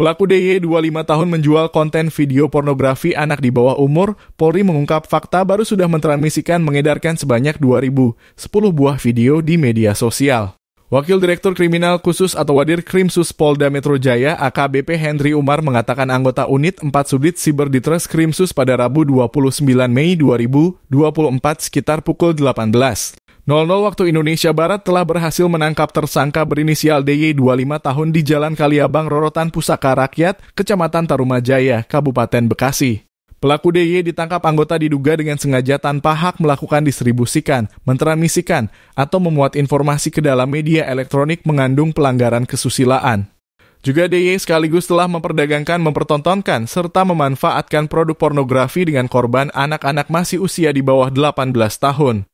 Pelaku DY 25 tahun menjual konten video pornografi anak di bawah umur, Polri mengungkap fakta baru sudah mentransmisikan mengedarkan sebanyak 2010 buah video di media sosial. Wakil Direktur Kriminal Khusus atau Wadir Krim Sus Polda Metro Jaya AKBP Henry Umar mengatakan anggota unit 4 subdit siber di Ditres Sus pada Rabu 29 Mei 2024 sekitar pukul 18. 00 waktu Indonesia Barat telah berhasil menangkap tersangka berinisial DY 25 tahun di Jalan Kaliabang Rorotan Pusaka Rakyat, Kecamatan Tarumajaya, Kabupaten Bekasi. Pelaku DY ditangkap anggota diduga dengan sengaja tanpa hak melakukan distribusikan, mentransmisikan, atau memuat informasi ke dalam media elektronik mengandung pelanggaran kesusilaan. Juga DY sekaligus telah memperdagangkan, mempertontonkan, serta memanfaatkan produk pornografi dengan korban anak-anak masih usia di bawah 18 tahun.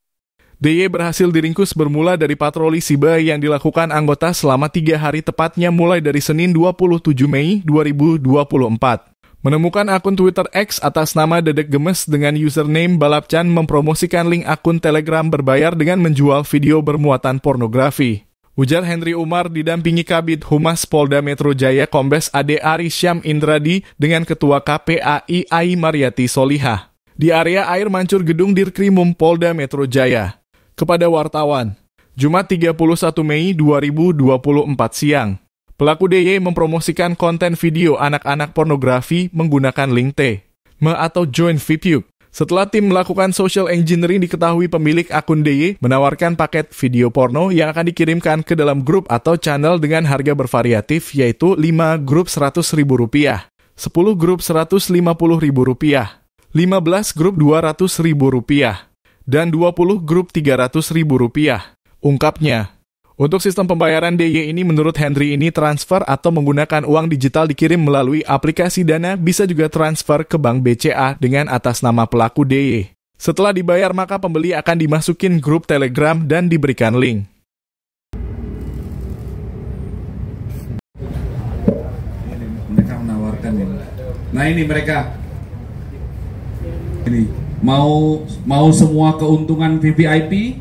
DY berhasil diringkus bermula dari patroli siba yang dilakukan anggota selama tiga hari tepatnya mulai dari Senin 27 Mei 2024. Menemukan akun Twitter X atas nama Dedek Gemes dengan username Balapcan mempromosikan link akun Telegram berbayar dengan menjual video bermuatan pornografi. Ujar Henry Umar didampingi Kabit Humas Polda Metro Jaya Kombes Ade Ari Syam Indradi dengan Ketua KPAI Ai Mariati Solihah. Di area air mancur gedung Dirkrimum Polda Metro Jaya, kepada wartawan. Jumat 31 Mei 2024 siang. Pelaku DY mempromosikan konten video anak-anak pornografi menggunakan link T, me atau join VPUK. Setelah tim melakukan social engineering diketahui pemilik akun DY menawarkan paket video porno yang akan dikirimkan ke dalam grup atau channel dengan harga bervariatif yaitu 5 grup Rp100.000, 10 grup Rp150.000, 15 grup Rp200.000, dan 20 grup Rp300.000. Ungkapnya, untuk sistem pembayaran DY ini menurut Henry ini transfer atau menggunakan uang digital dikirim melalui aplikasi Dana bisa juga transfer ke bank BCA dengan atas nama pelaku DY. Setelah dibayar maka pembeli akan dimasukin grup Telegram dan diberikan link. Nah ini mereka. Ini Mau mau semua keuntungan VVIP?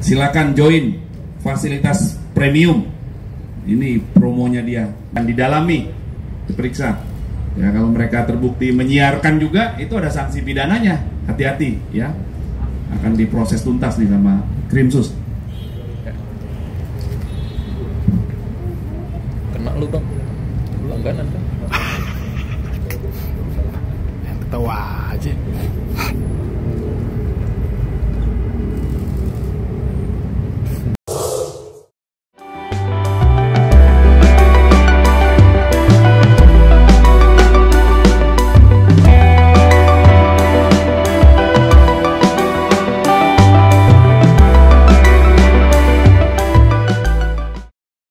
Silakan join fasilitas premium. Ini promonya dia dan didalami, diperiksa. Ya kalau mereka terbukti menyiarkan juga itu ada sanksi pidananya. Hati-hati ya. Akan diproses tuntas nih sama Krimsus. Kena lu bang, lu langganan kan? 到哇，就。